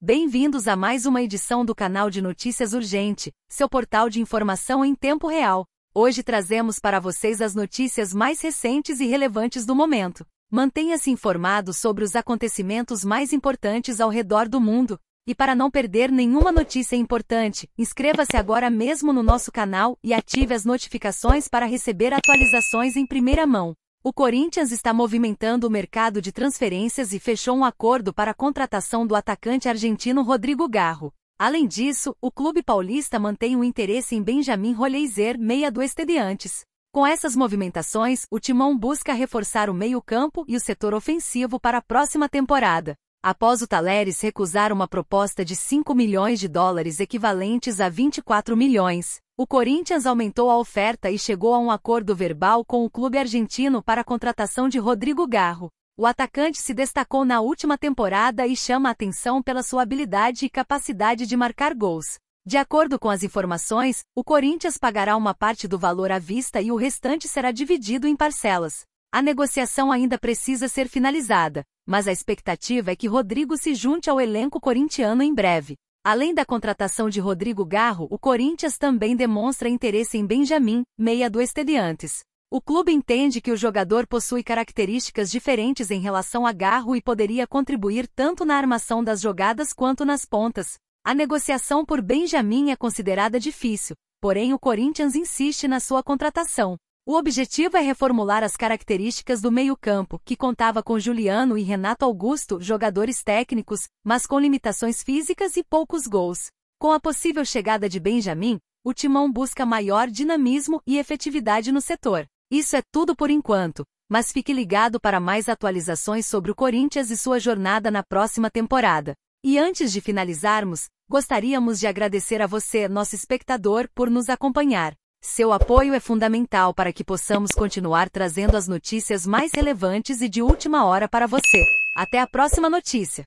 Bem-vindos a mais uma edição do canal de Notícias Urgente, seu portal de informação em tempo real. Hoje trazemos para vocês as notícias mais recentes e relevantes do momento. Mantenha-se informado sobre os acontecimentos mais importantes ao redor do mundo. E para não perder nenhuma notícia importante, inscreva-se agora mesmo no nosso canal e ative as notificações para receber atualizações em primeira mão. O Corinthians está movimentando o mercado de transferências e fechou um acordo para a contratação do atacante argentino Rodrigo Garro. Além disso, o clube paulista mantém o um interesse em Benjamin Rolheiser, meia do Estudiantes. Com essas movimentações, o Timão busca reforçar o meio-campo e o setor ofensivo para a próxima temporada após o Taleres recusar uma proposta de 5 milhões de dólares equivalentes a 24 milhões, o Corinthians aumentou a oferta e chegou a um acordo verbal com o clube argentino para a contratação de Rodrigo Garro. O atacante se destacou na última temporada e chama atenção pela sua habilidade e capacidade de marcar gols. De acordo com as informações, o Corinthians pagará uma parte do valor à vista e o restante será dividido em parcelas. A negociação ainda precisa ser finalizada, mas a expectativa é que Rodrigo se junte ao elenco corintiano em breve. Além da contratação de Rodrigo Garro, o Corinthians também demonstra interesse em Benjamin, meia do Estudiantes. O clube entende que o jogador possui características diferentes em relação a Garro e poderia contribuir tanto na armação das jogadas quanto nas pontas. A negociação por Benjamin é considerada difícil, porém o Corinthians insiste na sua contratação. O objetivo é reformular as características do meio-campo, que contava com Juliano e Renato Augusto, jogadores técnicos, mas com limitações físicas e poucos gols. Com a possível chegada de Benjamin, o timão busca maior dinamismo e efetividade no setor. Isso é tudo por enquanto, mas fique ligado para mais atualizações sobre o Corinthians e sua jornada na próxima temporada. E antes de finalizarmos, gostaríamos de agradecer a você, nosso espectador, por nos acompanhar. Seu apoio é fundamental para que possamos continuar trazendo as notícias mais relevantes e de última hora para você. Até a próxima notícia!